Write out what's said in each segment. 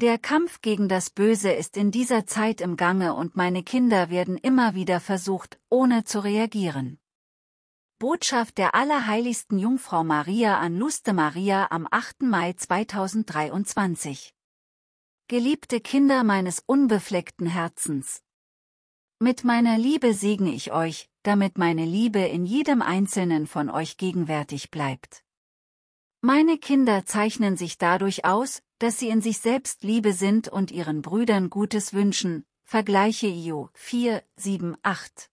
Der Kampf gegen das Böse ist in dieser Zeit im Gange und meine Kinder werden immer wieder versucht, ohne zu reagieren. Botschaft der allerheiligsten Jungfrau Maria an Luste Maria am 8. Mai 2023 Geliebte Kinder meines unbefleckten Herzens, mit meiner Liebe segne ich euch, damit meine Liebe in jedem einzelnen von euch gegenwärtig bleibt. Meine Kinder zeichnen sich dadurch aus, dass sie in sich selbst Liebe sind und ihren Brüdern Gutes wünschen, vergleiche Io 4, 7, 8.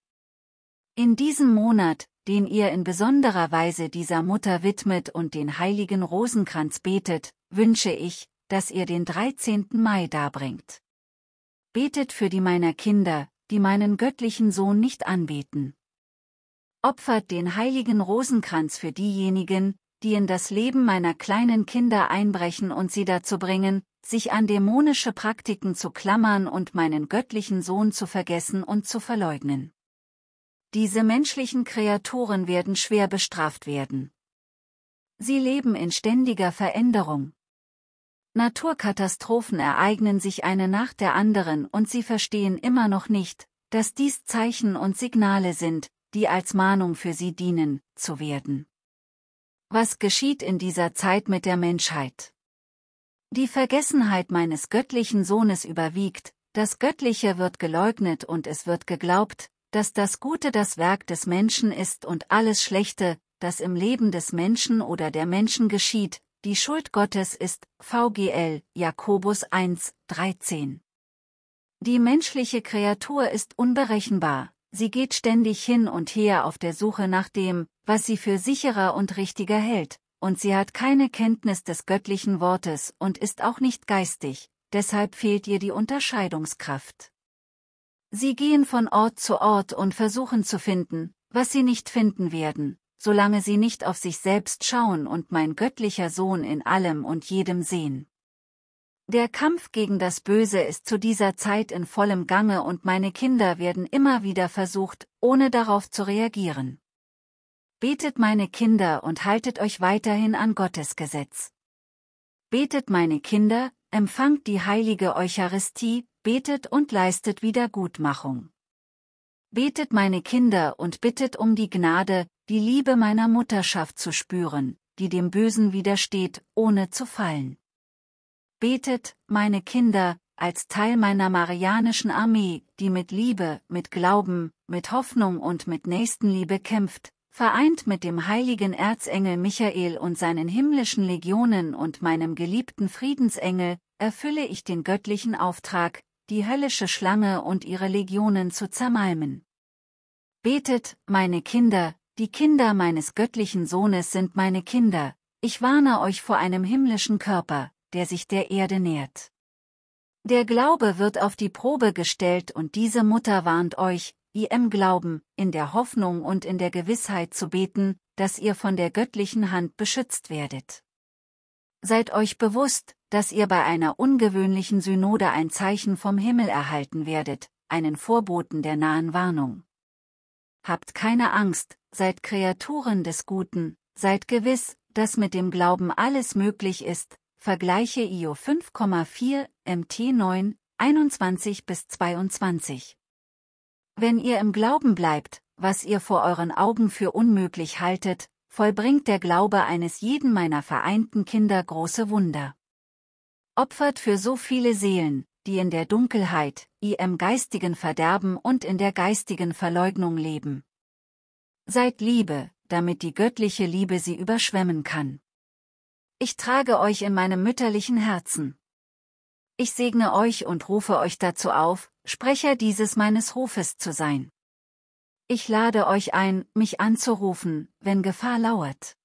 In diesem Monat, den ihr in besonderer Weise dieser Mutter widmet und den heiligen Rosenkranz betet, wünsche ich, dass ihr den 13. Mai darbringt. Betet für die meiner Kinder, die meinen göttlichen Sohn nicht anbeten. Opfert den heiligen Rosenkranz für diejenigen, die in das Leben meiner kleinen Kinder einbrechen und sie dazu bringen, sich an dämonische Praktiken zu klammern und meinen göttlichen Sohn zu vergessen und zu verleugnen. Diese menschlichen Kreaturen werden schwer bestraft werden. Sie leben in ständiger Veränderung. Naturkatastrophen ereignen sich eine nach der anderen und sie verstehen immer noch nicht, dass dies Zeichen und Signale sind, die als Mahnung für sie dienen, zu werden. Was geschieht in dieser Zeit mit der Menschheit? Die Vergessenheit meines göttlichen Sohnes überwiegt, das Göttliche wird geleugnet und es wird geglaubt, dass das Gute das Werk des Menschen ist und alles Schlechte, das im Leben des Menschen oder der Menschen geschieht, die Schuld Gottes ist, VGL, Jakobus 1, 13. Die menschliche Kreatur ist unberechenbar, Sie geht ständig hin und her auf der Suche nach dem, was sie für sicherer und richtiger hält, und sie hat keine Kenntnis des göttlichen Wortes und ist auch nicht geistig, deshalb fehlt ihr die Unterscheidungskraft. Sie gehen von Ort zu Ort und versuchen zu finden, was sie nicht finden werden, solange sie nicht auf sich selbst schauen und mein göttlicher Sohn in allem und jedem sehen. Der Kampf gegen das Böse ist zu dieser Zeit in vollem Gange und meine Kinder werden immer wieder versucht, ohne darauf zu reagieren. Betet meine Kinder und haltet euch weiterhin an Gottes Gesetz. Betet meine Kinder, empfangt die heilige Eucharistie, betet und leistet Wiedergutmachung. Betet meine Kinder und bittet um die Gnade, die Liebe meiner Mutterschaft zu spüren, die dem Bösen widersteht, ohne zu fallen betet, meine Kinder, als Teil meiner marianischen Armee, die mit Liebe, mit Glauben, mit Hoffnung und mit Nächstenliebe kämpft, vereint mit dem heiligen Erzengel Michael und seinen himmlischen Legionen und meinem geliebten Friedensengel, erfülle ich den göttlichen Auftrag, die höllische Schlange und ihre Legionen zu zermalmen. Betet, meine Kinder, die Kinder meines göttlichen Sohnes sind meine Kinder, ich warne euch vor einem himmlischen Körper, der sich der Erde nährt. Der Glaube wird auf die Probe gestellt und diese Mutter warnt euch, ihr im Glauben, in der Hoffnung und in der Gewissheit zu beten, dass ihr von der göttlichen Hand beschützt werdet. Seid euch bewusst, dass ihr bei einer ungewöhnlichen Synode ein Zeichen vom Himmel erhalten werdet, einen Vorboten der nahen Warnung. Habt keine Angst, seid Kreaturen des Guten, seid gewiss, dass mit dem Glauben alles möglich ist, Vergleiche IO 5,4 MT9 21 bis 22. Wenn ihr im Glauben bleibt, was ihr vor euren Augen für unmöglich haltet, vollbringt der Glaube eines jeden meiner vereinten Kinder große Wunder. Opfert für so viele Seelen, die in der Dunkelheit, im geistigen Verderben und in der geistigen Verleugnung leben. Seid Liebe, damit die göttliche Liebe sie überschwemmen kann. Ich trage euch in meinem mütterlichen Herzen. Ich segne euch und rufe euch dazu auf, Sprecher dieses meines Rufes zu sein. Ich lade euch ein, mich anzurufen, wenn Gefahr lauert.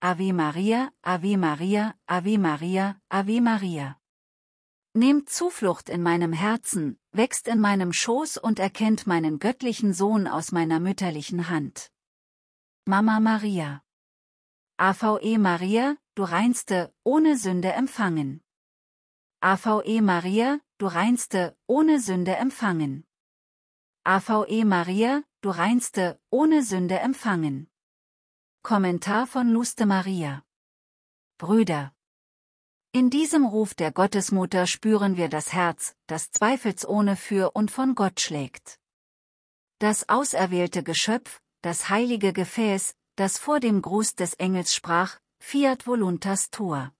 Ave Maria, Ave Maria, Ave Maria, Ave Maria. Nehmt Zuflucht in meinem Herzen, wächst in meinem Schoß und erkennt meinen göttlichen Sohn aus meiner mütterlichen Hand. Mama Maria. AVE Maria, du Reinste, ohne Sünde empfangen. AVE Maria, du Reinste, ohne Sünde empfangen. AVE Maria, du Reinste, ohne Sünde empfangen. Kommentar von Luste Maria. Brüder. In diesem Ruf der Gottesmutter spüren wir das Herz, das zweifelsohne für und von Gott schlägt. Das auserwählte Geschöpf, das heilige Gefäß, das vor dem Gruß des Engels sprach, Fiat Voluntas Tor.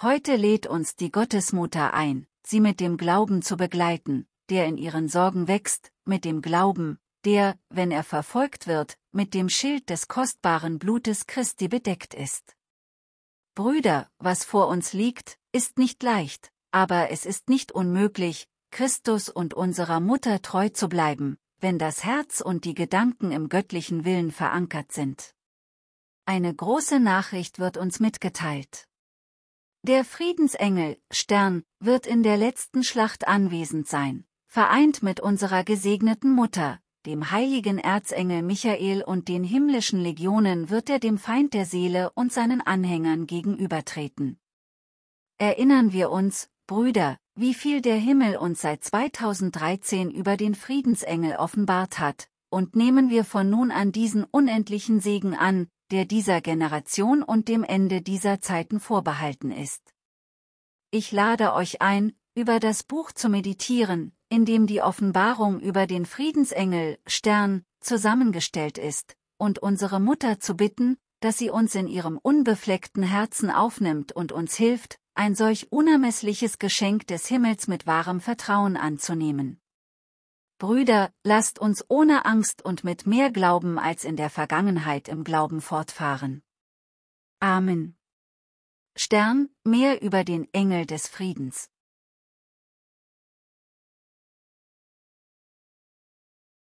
Heute lädt uns die Gottesmutter ein, sie mit dem Glauben zu begleiten, der in ihren Sorgen wächst, mit dem Glauben, der, wenn er verfolgt wird, mit dem Schild des kostbaren Blutes Christi bedeckt ist. Brüder, was vor uns liegt, ist nicht leicht, aber es ist nicht unmöglich, Christus und unserer Mutter treu zu bleiben, wenn das Herz und die Gedanken im göttlichen Willen verankert sind. Eine große Nachricht wird uns mitgeteilt. Der Friedensengel, Stern, wird in der letzten Schlacht anwesend sein, vereint mit unserer gesegneten Mutter, dem heiligen Erzengel Michael und den himmlischen Legionen wird er dem Feind der Seele und seinen Anhängern gegenübertreten. Erinnern wir uns, Brüder, wie viel der Himmel uns seit 2013 über den Friedensengel offenbart hat, und nehmen wir von nun an diesen unendlichen Segen an, der dieser Generation und dem Ende dieser Zeiten vorbehalten ist. Ich lade euch ein, über das Buch zu meditieren, in dem die Offenbarung über den Friedensengel, Stern, zusammengestellt ist, und unsere Mutter zu bitten, dass sie uns in ihrem unbefleckten Herzen aufnimmt und uns hilft, ein solch unermessliches Geschenk des Himmels mit wahrem Vertrauen anzunehmen. Brüder, lasst uns ohne Angst und mit mehr Glauben als in der Vergangenheit im Glauben fortfahren. Amen. Stern, mehr über den Engel des Friedens.